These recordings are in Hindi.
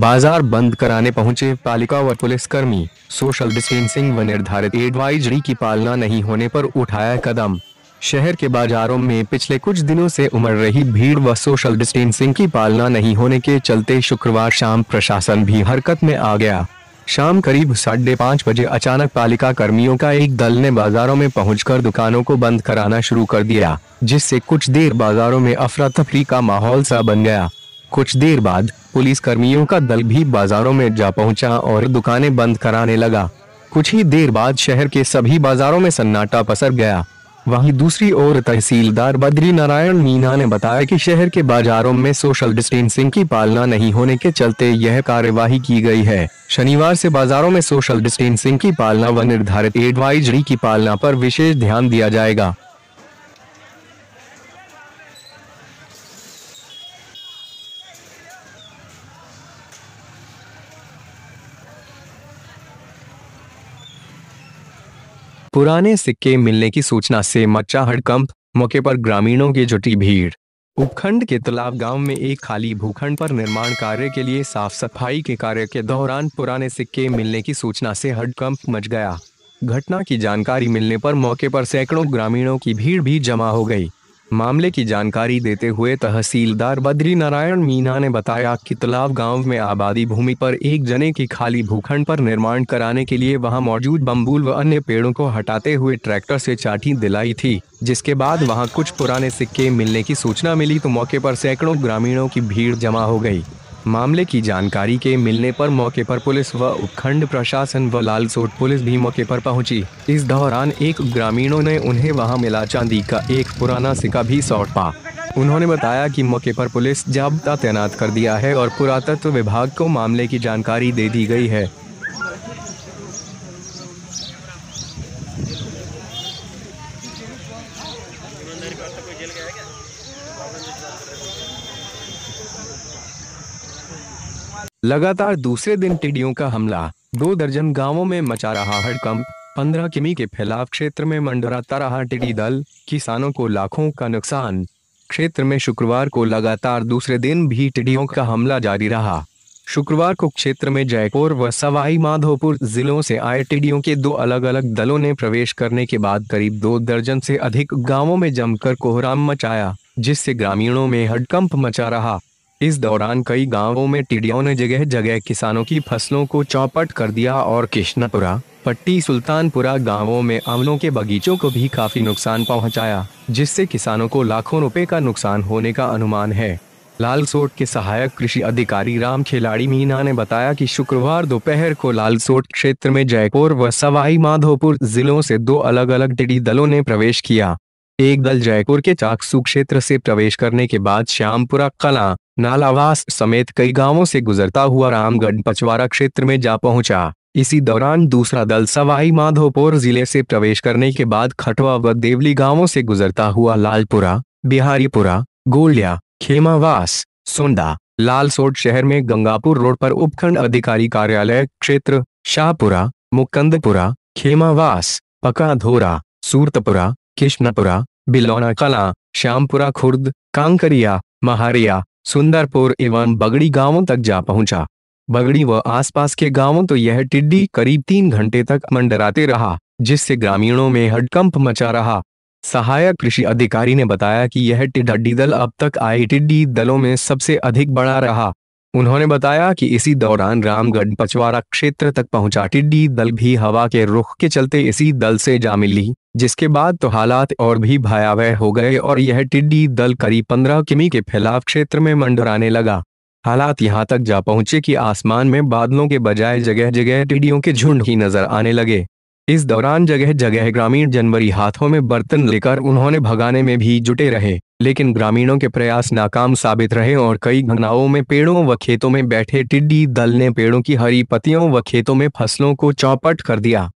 बाजार बंद कराने पहुंचे पालिका व पुलिसकर्मी सोशल डिस्टेंसिंग व निर्धारित एडवाइजरी की पालना नहीं होने पर उठाया कदम शहर के बाजारों में पिछले कुछ दिनों से उमड़ रही भीड़ व सोशल डिस्टेंसिंग की पालना नहीं होने के चलते शुक्रवार शाम प्रशासन भी हरकत में आ गया शाम करीब साढ़े पाँच बजे अचानक पालिका कर्मियों का एक दल ने बाजारों में पहुंचकर दुकानों को बंद कराना शुरू कर दिया जिससे कुछ देर बाजारों में अफरा तफरी का माहौल सा बन गया कुछ देर बाद पुलिस कर्मियों का दल भी बाजारों में जा पहुंचा और दुकानें बंद कराने लगा कुछ ही देर बाद शहर के सभी बाजारों में सन्नाटा पसर गया वहीं दूसरी ओर तहसीलदार बद्री नारायण मीना ने बताया कि शहर के बाजारों में सोशल डिस्टेंसिंग की पालना नहीं होने के चलते यह कार्यवाही की गई है शनिवार से बाजारों में सोशल डिस्टेंसिंग की पालना व निर्धारित एडवाइजरी की पालना पर विशेष ध्यान दिया जाएगा पुराने सिक्के मिलने की सूचना से मच्चा हड़कंप मौके पर ग्रामीणों की जुटी भीड़ उपखंड के तालाब गांव में एक खाली भूखंड पर निर्माण कार्य के लिए साफ सफाई के कार्य के दौरान पुराने सिक्के मिलने की सूचना से हडकंप मच गया घटना की जानकारी मिलने पर मौके पर सैकड़ों ग्रामीणों की भीड़ भी जमा हो गई मामले की जानकारी देते हुए तहसीलदार बद्री नारायण मीना ने बताया कि तलाब गांव में आबादी भूमि पर एक जने की खाली भूखंड पर निर्माण कराने के लिए वहां मौजूद बम्बूल व अन्य पेड़ों को हटाते हुए ट्रैक्टर से चाटी दिलाई थी जिसके बाद वहां कुछ पुराने सिक्के मिलने की सूचना मिली तो मौके पर सैकड़ों ग्रामीणों की भीड़ जमा हो गयी मामले की जानकारी के मिलने पर मौके पर पुलिस व उपखंड प्रशासन व लालसोट पुलिस भी मौके पर पहुंची इस दौरान एक ग्रामीणों ने उन्हें वहां मिला चांदी का एक पुराना सिक्का भी सौंपा उन्होंने बताया कि मौके पर पुलिस जाब्ता तैनात कर दिया है और पुरातत्व विभाग को मामले की जानकारी दे दी गई है गया क्या लगातार दूसरे दिन टिड्डियों का हमला दो दर्जन गांवों में मचा रहा हड़कंप पंद्रह किमी के फैलाव क्षेत्र में मंडराता रहा टिड्डी दल किसानों को लाखों का नुकसान क्षेत्र में शुक्रवार को लगातार दूसरे दिन भी टिड्डियों का हमला जारी रहा शुक्रवार को क्षेत्र में जयपुर व सवाई माधोपुर जिलों से आए टिड्डियों के दो अलग अलग दलों ने प्रवेश करने के बाद करीब दो दर्जन से अधिक गांवों में जमकर कोहराम मचाया जिससे ग्रामीणों में हड़कंप मचा रहा इस दौरान कई गांवों में टिड्डियों ने जगह जगह किसानों की फसलों को चौपट कर दिया और कृष्णापुरा पट्टी सुल्तानपुरा गांवों में आमलों के बगीचों को भी काफी नुकसान पहुंचाया, जिससे किसानों को लाखों रुपए का नुकसान होने का अनुमान है लालसोट के सहायक कृषि अधिकारी राम खिलाड़ी मीना ने बताया कि शुक्रवार दोपहर को लालसोट क्षेत्र में जयपुर व सवाई माधोपुर जिलों से दो अलग अलग टिड्डी दलों ने प्रवेश किया एक दल जयपुर के चाकसू क्षेत्र से प्रवेश करने के बाद श्यामपुरा कला नालावास समेत कई गांवों से गुजरता हुआ रामगढ़ पचवारा क्षेत्र में जा पहुंचा इसी दौरान दूसरा दल सवाई माधोपुर जिले से प्रवेश करने के बाद खटवा व देवली गांवों से गुजरता हुआ लालपुरा बिहारीपुरा गोलिया खेमावास सोंडा लालसोट शहर में गंगापुर रोड पर उपखंड अधिकारी कार्यालय क्षेत्र शाहपुरा मुकंदपुरा खेमावास पकाधोरा सूरतपुरा कृष्णपुरा बिलौना कला श्यामपुरा खुर्द कांकरिया महारिया सुंदरपुर एवं बगड़ी गांवों तक जा पहुंचा बगड़ी व आसपास के गांवों तो यह टिड्डी करीब तीन घंटे तक मंडराते रहा जिससे ग्रामीणों में हडकंप मचा रहा सहायक कृषि अधिकारी ने बताया कि यह टिड्डी दल अब तक आई टिड्डी दलों में सबसे अधिक बड़ा रहा उन्होंने बताया कि इसी दौरान रामगढ़ पचवारा क्षेत्र तक पहुंचा टिड्डी दल भी हवा के रुख के चलते इसी दल से जा मिली जिसके बाद तो हालात और भी भयावह हो गए और यह टिड्डी दल करीब पंद्रह किमी के फैलाव क्षेत्र में मंडराने लगा हालात यहां तक जा पहुंचे कि आसमान में बादलों के बजाय जगह जगह टिड्डियों के झुंड ही नजर आने लगे इस दौरान जगह जगह ग्रामीण जनवरी हाथों में बर्तन लेकर उन्होंने भगाने में भी जुटे रहे लेकिन ग्रामीणों के प्रयास नाकाम साबित रहे और कई घटनाओं में पेड़ों व खेतों में बैठे टिड्डी दल ने पेड़ों की हरी पत्तियों व खेतों में फसलों को चौपट कर दिया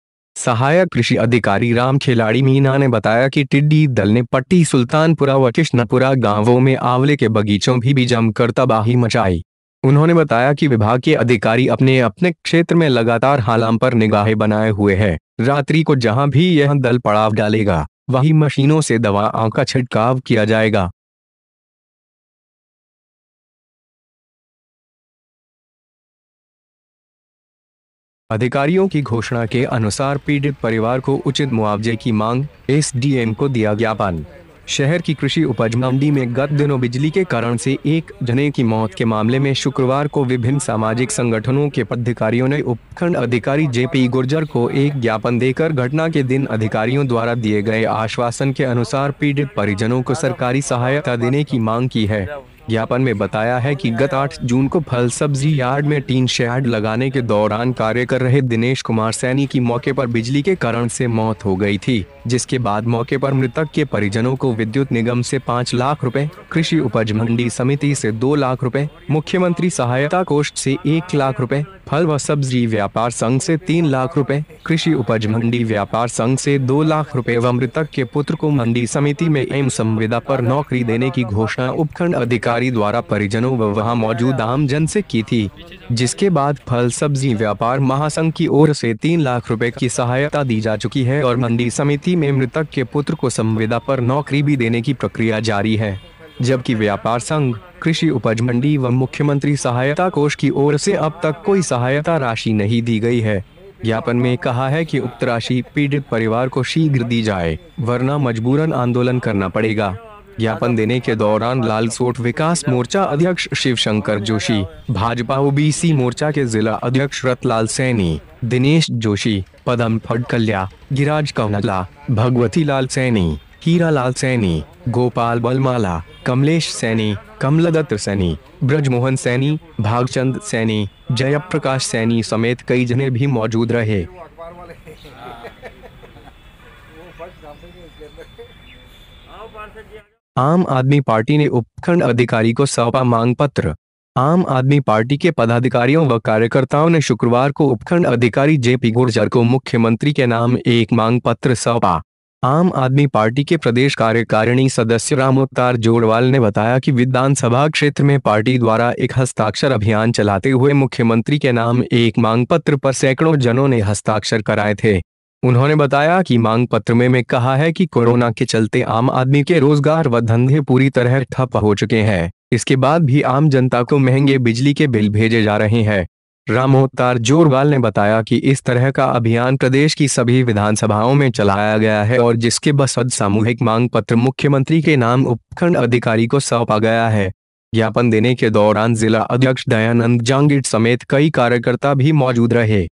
सहायक कृषि अधिकारी राम खिलाड़ी मीना ने बताया कि टिड्डी दल ने पट्टी सुल्तानपुरा व कृष्णपुरा गांवों में आंवले के बगीचों भी भी जमकर तबाही मचाई उन्होंने बताया कि विभाग के अधिकारी अपने अपने क्षेत्र में लगातार हालाम पर निगाहें बनाए हुए हैं रात्रि को जहां भी यह दल पड़ाव डालेगा वही मशीनों से दवाओं का छिड़काव किया जाएगा अधिकारियों की घोषणा के अनुसार पीड़ित परिवार को उचित मुआवजे की मांग एसडीएम को दिया ज्ञापन शहर की कृषि उपज मंडी में गत दिनों बिजली के कारण से एक जने की मौत के मामले में शुक्रवार को विभिन्न सामाजिक संगठनों के पदाधिकारियों ने उपखंड अधिकारी जेपी गुर्जर को एक ज्ञापन देकर घटना के दिन अधिकारियों द्वारा दिए गए आश्वासन के अनुसार पीड़ित परिजनों को सरकारी सहायता देने की मांग की है ज्ञापन में बताया है कि गत 8 जून को फल सब्जी यार्ड में टीन शेड लगाने के दौरान कार्य कर रहे दिनेश कुमार सैनी की मौके पर बिजली के कारण से मौत हो गई थी जिसके बाद मौके पर मृतक के परिजनों को विद्युत निगम से पाँच लाख रुपए, कृषि उपज मंडी समिति से दो लाख रुपए, मुख्यमंत्री सहायता कोष से एक लाख रुपए, फल व सब्जी व्यापार संघ से तीन लाख रुपए, कृषि उपज मंडी व्यापार संघ से दो लाख रुपए व मृतक के पुत्र को मंडी समिति में एम संविदा पर नौकरी देने की घोषणा उपखंड अधिकारी अधिकारी द्वारा परिजनों व वहां मौजूद आम जन से की थी जिसके बाद फल सब्जी व्यापार महासंघ की ओर से तीन लाख रुपए की सहायता दी जा चुकी है और मंडी समिति में मृतक के पुत्र को संविदा पर नौकरी भी देने की प्रक्रिया जारी है जबकि व्यापार संघ कृषि उपज मंडी व मुख्यमंत्री सहायता कोष की ओर से अब तक कोई सहायता राशि नहीं दी गई है ज्ञापन में कहा है कि उक्त राशि पीड़ित परिवार को शीघ्र दी जाए वरना मजबूरन आंदोलन करना पड़ेगा ज्ञापन देने के दौरान लाल सोट विकास मोर्चा अध्यक्ष शिव शंकर जोशी भाजपा ओबीसी मोर्चा के जिला अध्यक्ष रतलाल सैनी दिनेश जोशी पदम फडकल्या गिराज कवला भगवती लाल सैनी हीरा लाल सैनी गोपाल बलमाला कमलेश सैनी कमलदत्त सैनी ब्रजमोहन सैनी भागचंद सैनी जयप्रकाश सैनी समेत कई जने भी मौजूद रहे आम आदमी पार्टी ने उपखंड अधिकारी को सौंपा मांग पत्र आम आदमी पार्टी के पदाधिकारियों व कार्यकर्ताओं ने शुक्रवार को उपखंड अधिकारी जेपी गुर्जर को मुख्यमंत्री के नाम एक मांग पत्र सौंपा आम आदमी पार्टी के प्रदेश कार्यकारिणी सदस्य राम अवतार जोड़वाल ने बताया कि विधानसभा क्षेत्र में पार्टी द्वारा एक हस्ताक्षर अभियान चलाते हुए मुख्यमंत्री के नाम एक मांग पत्र पर सैकड़ों जनों ने हस्ताक्षर कराए थे उन्होंने बताया कि मांग पत्र में, में कहा है कि कोरोना के चलते आम आदमी के रोजगार व धंधे पूरी तरह ठप हो चुके हैं इसके बाद भी आम जनता को महंगे बिजली के बिल भेजे जा रहे हैं रामोतार जोरवाल ने बताया कि इस तरह का अभियान प्रदेश की सभी विधानसभाओं में चलाया गया है और जिसके बसद सामूहिक मांग पत्र मुख्यमंत्री के नाम उपखंड अधिकारी को सौंपा गया है ज्ञापन देने के दौरान जिला अध्यक्ष दयानंद जांगिट समेत कई कार्यकर्ता भी मौजूद रहे